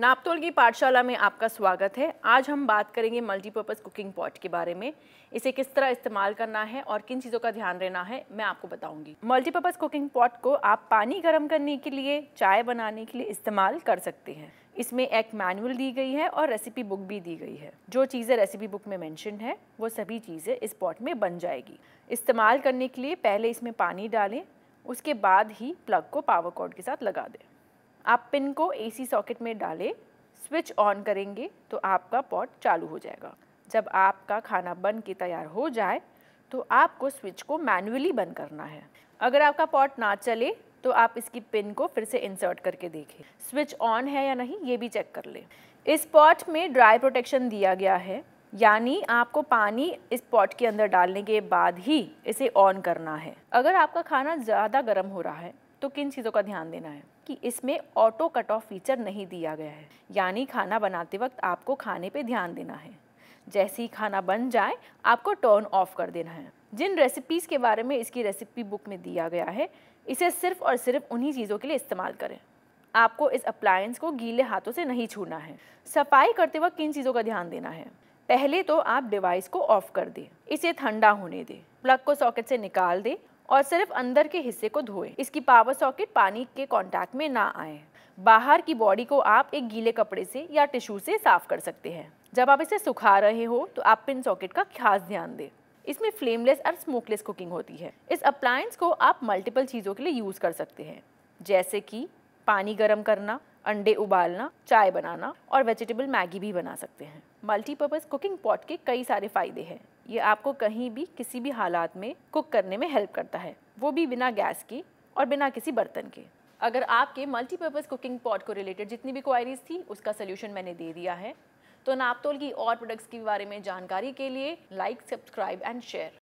नापतोल की पाठशाला में आपका स्वागत है आज हम बात करेंगे मल्टीपर्पज़ कुकिंग पॉट के बारे में इसे किस तरह इस्तेमाल करना है और किन चीज़ों का ध्यान रहना है मैं आपको बताऊंगी मल्टीपर्पज़ कुकिंग पॉट को आप पानी गर्म करने के लिए चाय बनाने के लिए इस्तेमाल कर सकते हैं इसमें एक मैनुअल दी गई है और रेसिपी बुक भी दी गई है जो चीज़ें रेसिपी बुक में मैंशन है वो सभी चीज़ें इस पॉट में बन जाएगी इस्तेमाल करने के लिए पहले इसमें पानी डालें उसके बाद ही प्लग को पावर कॉर्ड के साथ लगा दें आप पिन को एसी सॉकेट में डालें स्विच ऑन करेंगे तो आपका पॉट चालू हो जाएगा जब आपका खाना बन के तैयार हो जाए तो आपको स्विच को मैनुअली बंद करना है अगर आपका पॉट ना चले तो आप इसकी पिन को फिर से इंसर्ट करके देखें स्विच ऑन है या नहीं ये भी चेक कर लें इस पॉट में ड्राई प्रोटेक्शन दिया गया है यानी आपको पानी इस पॉट के अंदर डालने के बाद ही इसे ऑन करना है अगर आपका खाना ज़्यादा गर्म हो रहा है तो किन चीज़ों का ध्यान देना है कि इसमें ऑटो कट ऑफ फीचर नहीं दिया गया है यानी खाना बनाते वक्त आपको खाने पे ध्यान देना है जैसे ही खाना बन जाए आपको टर्न ऑफ कर देना है जिन रेसिपीज़ के बारे में इसकी रेसिपी बुक में दिया गया है इसे सिर्फ और सिर्फ उन्हीं चीज़ों के लिए इस्तेमाल करें आपको इस अप्लायंस को गीले हाथों से नहीं छूना है सफाई करते वक्त किन चीज़ों का ध्यान देना है पहले तो आप डिवाइस को ऑफ कर दें इसे ठंडा होने दें प्लग को सॉकेट से निकाल दें और सिर्फ अंदर के हिस्से को धोएं। इसकी पावर सॉकेट पानी के कांटेक्ट में ना आए बाहर की बॉडी को आप एक गीले कपड़े से या टिश्यू से साफ कर सकते हैं जब आप इसे सुखा रहे हो तो आप पिन सॉकेट का खास ध्यान दें इसमें फ्लेमलेस और स्मोकलेस कुकिंग होती है इस अप्लायंस को आप मल्टीपल चीज़ों के लिए यूज़ कर सकते हैं जैसे कि पानी गर्म करना अंडे उबालना चाय बनाना और वेजिटेबल मैगी भी बना सकते हैं मल्टीपर्पज़ कुकिंग पॉट के कई सारे फ़ायदे हैं ये आपको कहीं भी किसी भी हालात में कुक करने में हेल्प करता है वो भी बिना गैस की और बिना किसी बर्तन के अगर आपके मल्टीपर्पज़ कुकिंग पॉट को रिलेटेड जितनी भी क्वायरीज थी उसका सोल्यूशन मैंने दे दिया है तो नापतोल की और प्रोडक्ट्स के बारे में जानकारी के लिए लाइक सब्सक्राइब एंड शेयर